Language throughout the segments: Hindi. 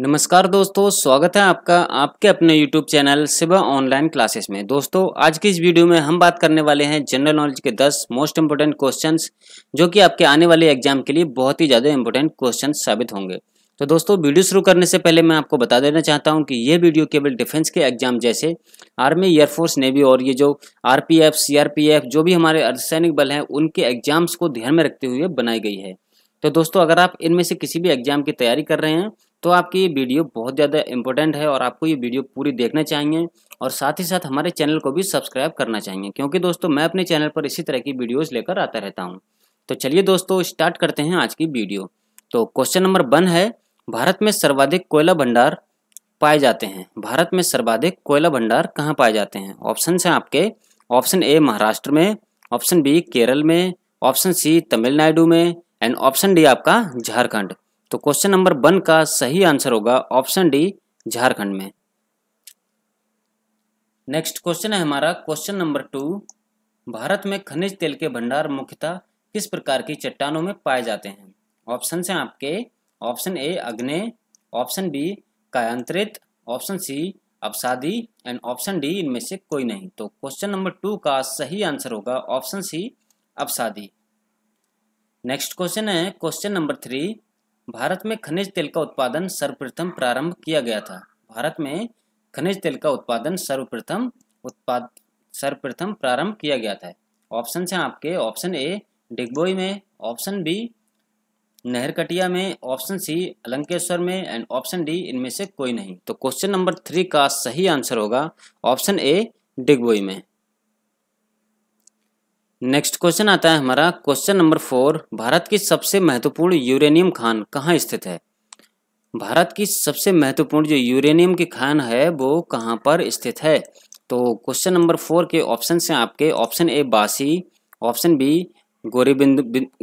नमस्कार दोस्तों स्वागत है आपका आपके अपने YouTube channel Shiva online classes में दोस्तों आज की इस वीडियो में हम बात करने वाले हैं जनरल नॉलेज के 10 मोस्ट इंपोर्टेंट क्वेश्चंस जो कि आपके आने वाले एग्जाम के लिए बहुत ही ज़्यादा इम्पोर्टेंट क्वेश्चन साबित होंगे तो दोस्तों वीडियो शुरू करने से पहले मैं आपको बता देना चाहता हूँ कि ये वीडियो केवल डिफेंस के एग्जाम जैसे आर्मी एयरफोर्स नेवी और ये जो आर पी जो भी हमारे अर्धसैनिक बल हैं उनके एग्जाम्स को ध्यान में रखते हुए बनाई गई है तो दोस्तों अगर आप इनमें से किसी भी एग्जाम की तैयारी कर रहे हैं तो आपकी ये वीडियो बहुत ज़्यादा इंपॉर्टेंट है और आपको ये वीडियो पूरी देखना चाहिए और साथ ही साथ हमारे चैनल को भी सब्सक्राइब करना चाहिए क्योंकि दोस्तों मैं अपने चैनल पर इसी तरह की वीडियोज़ लेकर आता रहता हूँ तो चलिए दोस्तों स्टार्ट करते हैं आज की वीडियो तो क्वेश्चन नंबर वन है भारत में सर्वाधिक कोयला भंडार पाए जाते हैं भारत में सर्वाधिक कोयला भंडार कहाँ पाए जाते हैं ऑप्शन हैं आपके ऑप्शन ए महाराष्ट्र में ऑप्शन बी केरल में ऑप्शन सी तमिलनाडु में एंड ऑप्शन डी आपका झारखंड तो क्वेश्चन नंबर वन का सही आंसर होगा ऑप्शन डी झारखंड में नेक्स्ट क्वेश्चन है हमारा क्वेश्चन नंबर टू भारत में खनिज तेल के भंडार मुख्यतः किस प्रकार की चट्टानों में पाए जाते हैं ऑप्शन हैं आपके ऑप्शन ए अग्नि ऑप्शन बी कायांतरित ऑप्शन सी अपसादी एंड ऑप्शन डी इनमें से कोई नहीं तो क्वेश्चन नंबर टू का सही आंसर होगा ऑप्शन सी अपसादी नेक्स्ट क्वेश्चन है क्वेश्चन नंबर थ्री भारत में खनिज तेल का उत्पादन सर्वप्रथम प्रारंभ किया गया था भारत में खनिज तेल का उत्पादन सर्वप्रथम उत्पाद सर्वप्रथम प्रारंभ किया गया था ऑप्शन हैं आपके ऑप्शन ए डिगबोई में ऑप्शन बी नहरकटिया में ऑप्शन सी अलंकेश्वर में एंड ऑप्शन डी इनमें से कोई नहीं तो क्वेश्चन नंबर थ्री का सही आंसर होगा ऑप्शन ए डिगबोई में नेक्स्ट क्वेश्चन आता है हमारा क्वेश्चन नंबर फोर भारत की सबसे महत्वपूर्ण यूरेनियम खान कहाँ स्थित है भारत की सबसे महत्वपूर्ण जो यूरेनियम की खान है वो कहाँ पर स्थित है तो क्वेश्चन नंबर फोर के ऑप्शन हैं आपके ऑप्शन ए बासी ऑप्शन बी गोरीबिंद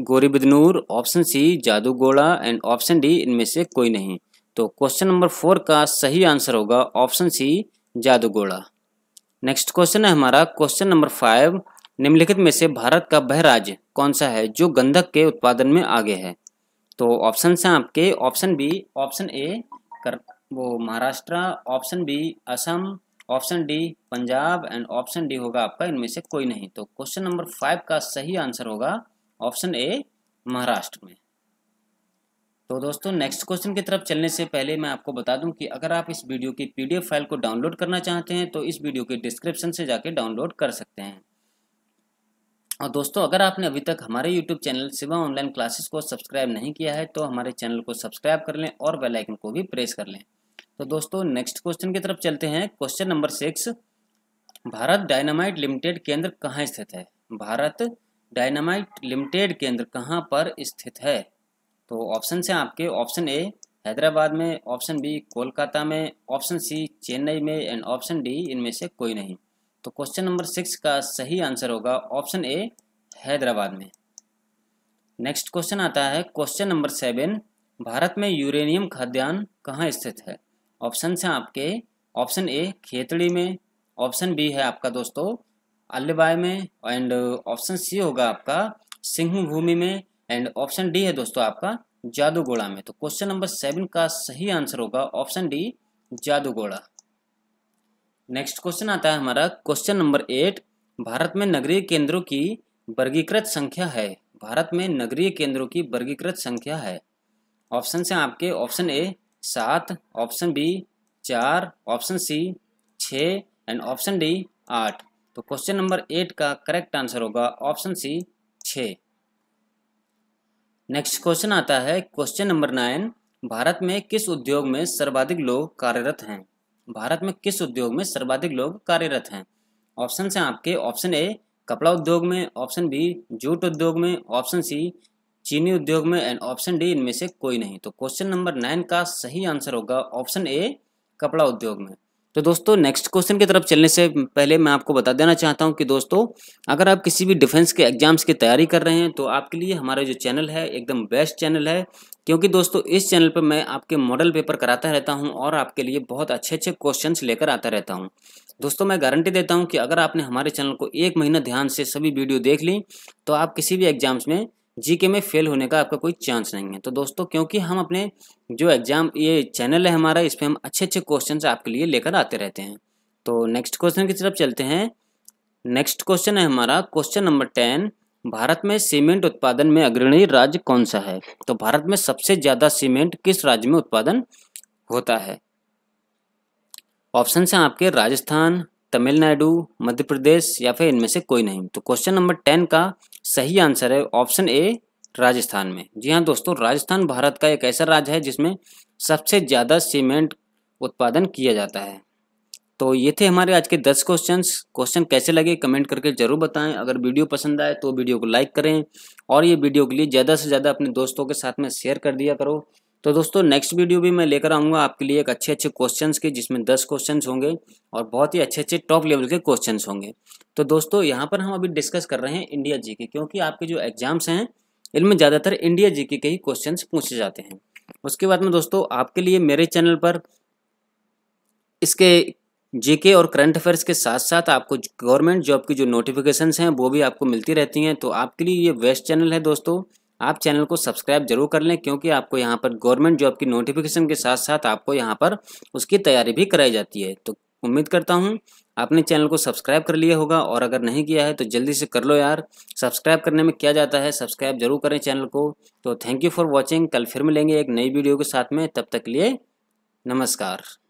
Gauribidanur option C Jaduguda and option D इनमें से कोई नहीं तो क्वेश्चन नंबर फोर का सही आंसर होगा option C Jaduguda next question है हमारा क्वेश्चन नंबर फाइव निम्नलिखित में से भारत का वह राज्य कौन सा है जो गंधक के उत्पादन में आगे है तो ऑप्शन हैं आपके ऑप्शन बी ऑप्शन ए कर वो Maharashtra option B Assam option D Punjab and option D होगा आपका इनमें से कोई नहीं तो क्वेश्चन नंबर फाइव का सही आंसर होगा ऑप्शन ए महाराष्ट्र में तो दोस्तों नेक्स्ट क्वेश्चन की तरफ चलने से पहले मैं आपको बता दूं कि अगर आप इस वीडियो की पीडीएफ फाइल को डाउनलोड करना चाहते हैं तो इस वीडियो के डिस्क्रिप्शन से जाके डाउनलोड कर सकते हैं और दोस्तों अगर आपने अभी तक हमारे YouTube channel Shiva online classes को सब्सक्राइब नहीं किया है तो हमारे चैनल को सब्सक्राइब कर लें और बेल आइकन को भी प्रेस कर लें तो दोस्तों नेक्स्ट क्वेश्चन की तरफ चलते हैं question number six Bharat dynamite limited केंद्र कहाँ स्थित है भारत डायनामाइट लिमिटेड केंद्र कहाँ पर स्थित है तो ऑप्शन से आपके ऑप्शन ए हैदराबाद में ऑप्शन बी कोलकाता में ऑप्शन सी चेन्नई में एंड ऑप्शन डी इनमें से कोई नहीं तो क्वेश्चन नंबर सिक्स का सही आंसर होगा ऑप्शन ए हैदराबाद में नेक्स्ट क्वेश्चन आता है क्वेश्चन नंबर सेवन भारत में यूरेनियम खाद्यान्न कहाँ स्थित है ऑप्शन है आपके ऑप्शन ए खेतड़ी में ऑप्शन बी है आपका दोस्तों अल्लबाई में एंड ऑप्शन सी होगा आपका सिंहभूमि में एंड ऑप्शन डी है दोस्तों आपका जादूगोड़ा में तो क्वेश्चन नंबर सेवन का सही आंसर होगा option D Jaduguda next question आता है हमारा क्वेश्चन नंबर एट भारत में नगरीय केंद्रों की वर्गीकृत संख्या है भारत में नगरीय केंद्रों की वर्गीकृत संख्या है ऑप्शन से आपके ऑप्शन ए सात ऑप्शन बी चार ऑप्शन सी छ एंड ऑप्शन डी आठ तो क्वेश्चन नंबर एट का करेक्ट आंसर होगा ऑप्शन सी छ नेक्स्ट क्वेश्चन आता है क्वेश्चन नंबर नाइन भारत में किस उद्योग में सर्वाधिक लोग कार्यरत हैं भारत में किस उद्योग में सर्वाधिक लोग कार्यरत हैं ऑप्शन हैं आपके ऑप्शन ए कपड़ा उद्योग में ऑप्शन बी जूट उद्योग में ऑप्शन सी चीनी उद्योग में एंड ऑप्शन डी इनमें से कोई नहीं तो क्वेश्चन नंबर नाइन का सही आंसर होगा ऑप्शन ए कपड़ा उद्योग में तो दोस्तों नेक्स्ट क्वेश्चन की तरफ चलने से पहले मैं आपको बता देना चाहता हूं कि दोस्तों अगर आप किसी भी डिफेंस के एग्जाम्स की तैयारी कर रहे हैं तो आपके लिए हमारा जो चैनल है एकदम बेस्ट चैनल है क्योंकि दोस्तों इस चैनल पर मैं आपके मॉडल पेपर कराता रहता हूं और आपके लिए बहुत अच्छे अच्छे क्वेश्चन लेकर आता रहता हूँ दोस्तों मैं गारंटी देता हूँ कि अगर आपने हमारे चैनल को एक महीना ध्यान से सभी वीडियो देख ली तो आप किसी भी एग्जाम्स में जीके में फेल होने का आपका कोई चांस नहीं है तो दोस्तों क्योंकि हम अपने जो एग्ज़ाम ये चैनल है हमारा इस पर हम अच्छे अच्छे क्वेश्चन आपके लिए लेकर आते रहते हैं तो नेक्स्ट क्वेश्चन की तरफ चलते हैं नेक्स्ट क्वेश्चन है हमारा क्वेश्चन नंबर टेन भारत में सीमेंट उत्पादन में अग्रणी राज्य कौन सा है तो भारत में सबसे ज़्यादा सीमेंट किस राज्य में उत्पादन होता है ऑप्शन है आपके राजस्थान तमिलनाडु मध्य प्रदेश या फिर इनमें से कोई नहीं तो क्वेश्चन नंबर टेन का सही आंसर है ऑप्शन ए राजस्थान में जी हाँ दोस्तों राजस्थान भारत का एक ऐसा राज्य है जिसमें सबसे ज़्यादा सीमेंट उत्पादन किया जाता है तो ये थे हमारे आज के दस क्वेश्चन क्वेश्चन कैसे लगे कमेंट करके ज़रूर बताएं अगर वीडियो पसंद आए तो वीडियो को लाइक करें और ये वीडियो के लिए ज़्यादा से ज़्यादा अपने दोस्तों के साथ में शेयर कर दिया करो तो दोस्तों नेक्स्ट वीडियो भी मैं लेकर आऊँगा आपके लिए एक अच्छे अच्छे क्वेश्चंस के जिसमें दस क्वेश्चंस होंगे और बहुत ही अच्छे अच्छे टॉप लेवल के क्वेश्चंस होंगे तो दोस्तों यहाँ पर हम अभी डिस्कस कर रहे हैं इंडिया जी के क्योंकि आपके जो एग्जाम्स हैं इनमें ज़्यादातर इंडिया जी के ही क्वेश्चन पूछे जाते हैं उसके बाद में दोस्तों आपके लिए मेरे चैनल पर इसके जीके और करंट अफेयर्स के साथ साथ आपको गवर्नमेंट जॉब की जो नोटिफिकेशंस हैं वो भी आपको मिलती रहती हैं तो आपके लिए ये बेस्ट चैनल है दोस्तों आप चैनल को सब्सक्राइब जरूर कर लें क्योंकि आपको यहाँ पर गवर्नमेंट जॉब की नोटिफिकेशन के साथ साथ आपको यहाँ पर उसकी तैयारी भी कराई जाती है तो उम्मीद करता हूँ आपने चैनल को सब्सक्राइब कर लिया होगा और अगर नहीं किया है तो जल्दी से कर लो यार सब्सक्राइब करने में क्या जाता है सब्सक्राइब जरूर करें चैनल को तो थैंक यू फॉर वॉचिंग कल फिर मिलेंगे एक नई वीडियो के साथ में तब तक लिए नमस्कार